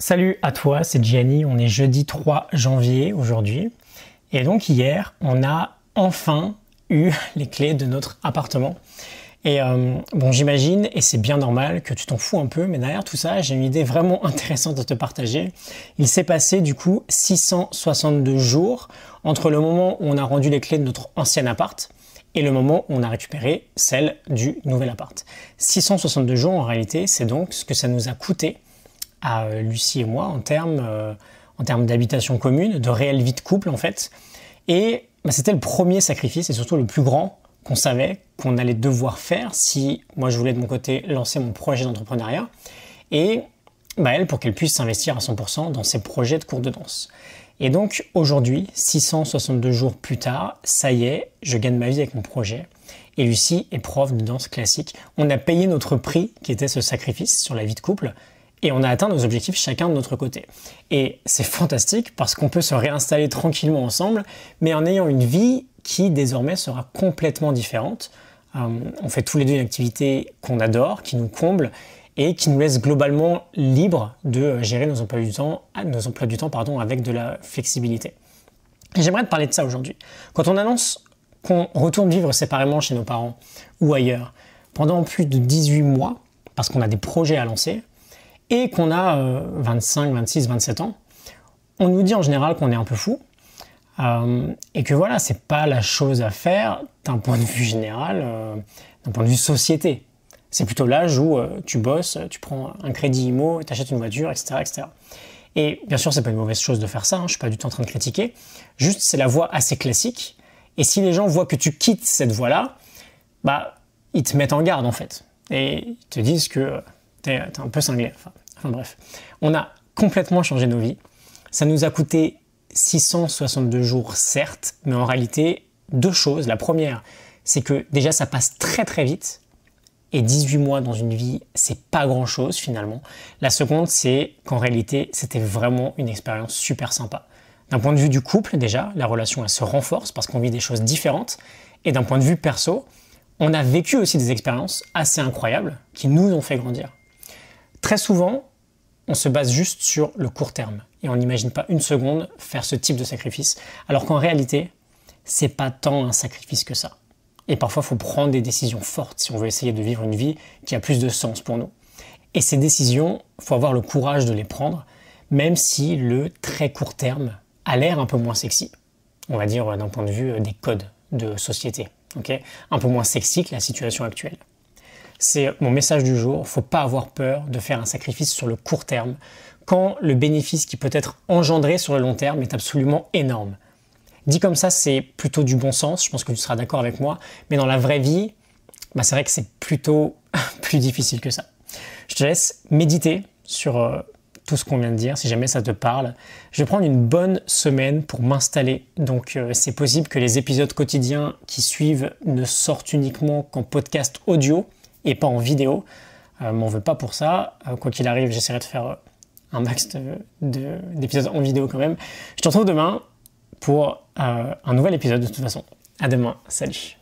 Salut à toi, c'est Gianni, on est jeudi 3 janvier aujourd'hui. Et donc hier, on a enfin eu les clés de notre appartement. Et euh, bon, j'imagine, et c'est bien normal que tu t'en fous un peu, mais derrière tout ça, j'ai une idée vraiment intéressante à te partager. Il s'est passé du coup 662 jours entre le moment où on a rendu les clés de notre ancien appart, et le moment où on a récupéré celle du nouvel appart. 662 jours en réalité, c'est donc ce que ça nous a coûté à euh, Lucie et moi en termes euh, termes d'habitation commune, de réelle vie de couple en fait. Et bah, c'était le premier sacrifice et surtout le plus grand qu'on savait qu'on allait devoir faire si moi je voulais de mon côté lancer mon projet d'entrepreneuriat et bah, elle pour qu'elle puisse s'investir à 100% dans ses projets de cours de danse. Et donc aujourd'hui, 662 jours plus tard, ça y est, je gagne ma vie avec mon projet. Et Lucie est prof de danse classique. On a payé notre prix qui était ce sacrifice sur la vie de couple et on a atteint nos objectifs chacun de notre côté. Et c'est fantastique parce qu'on peut se réinstaller tranquillement ensemble, mais en ayant une vie qui désormais sera complètement différente. Euh, on fait tous les deux une activité qu'on adore, qui nous comble et qui nous laisse globalement libre de euh, gérer nos emplois du temps, ah, nos du temps pardon, avec de la flexibilité. J'aimerais te parler de ça aujourd'hui. Quand on annonce qu'on retourne vivre séparément chez nos parents ou ailleurs pendant plus de 18 mois, parce qu'on a des projets à lancer, et qu'on a 25, 26, 27 ans, on nous dit en général qu'on est un peu fou euh, et que voilà, c'est pas la chose à faire d'un point de vue général, euh, d'un point de vue société. C'est plutôt l'âge où euh, tu bosses, tu prends un crédit IMO, t'achètes une voiture, etc., etc. Et bien sûr, c'est pas une mauvaise chose de faire ça. Hein, je suis pas du tout en train de critiquer. Juste, c'est la voie assez classique. Et si les gens voient que tu quittes cette voie-là, bah, ils te mettent en garde en fait. Et ils te disent que t'es, es un peu cinglé. Enfin bref, on a complètement changé nos vies. Ça nous a coûté 662 jours, certes, mais en réalité, deux choses. La première, c'est que déjà, ça passe très très vite. Et 18 mois dans une vie, c'est pas grand chose finalement. La seconde, c'est qu'en réalité, c'était vraiment une expérience super sympa. D'un point de vue du couple, déjà, la relation elle se renforce parce qu'on vit des choses différentes. Et d'un point de vue perso, on a vécu aussi des expériences assez incroyables qui nous ont fait grandir. Très souvent, on se base juste sur le court terme et on n'imagine pas une seconde faire ce type de sacrifice, alors qu'en réalité, c'est pas tant un sacrifice que ça. Et parfois, il faut prendre des décisions fortes si on veut essayer de vivre une vie qui a plus de sens pour nous. Et ces décisions, il faut avoir le courage de les prendre, même si le très court terme a l'air un peu moins sexy. On va dire d'un point de vue euh, des codes de société, un peu moins sexy que la situation actuelle. C'est mon message du jour. Il ne Faut pas avoir peur de faire un sacrifice sur le court terme quand le bénéfice qui peut être engendré sur le long terme est absolument énorme. Dit comme ça, c'est plutôt du bon sens. Je pense que tu seras d'accord avec moi. Mais dans la vraie vie, bah, c'est vrai que c'est plutôt plus difficile que ça. Je te laisse méditer sur euh, tout ce qu'on vient de dire, si jamais ça te parle. Je vais prendre une bonne semaine pour m'installer. Donc euh, c'est possible que les épisodes quotidiens qui suivent ne sortent uniquement qu'en podcast audio et pas en vidéo. Euh, mais on veut pas pour ça. Euh, quoi qu'il arrive, j'essaierai de faire euh, un max d'épisodes en vidéo quand même. Je te retrouve demain pour un nouvel épisode de toute façon. À demain, salut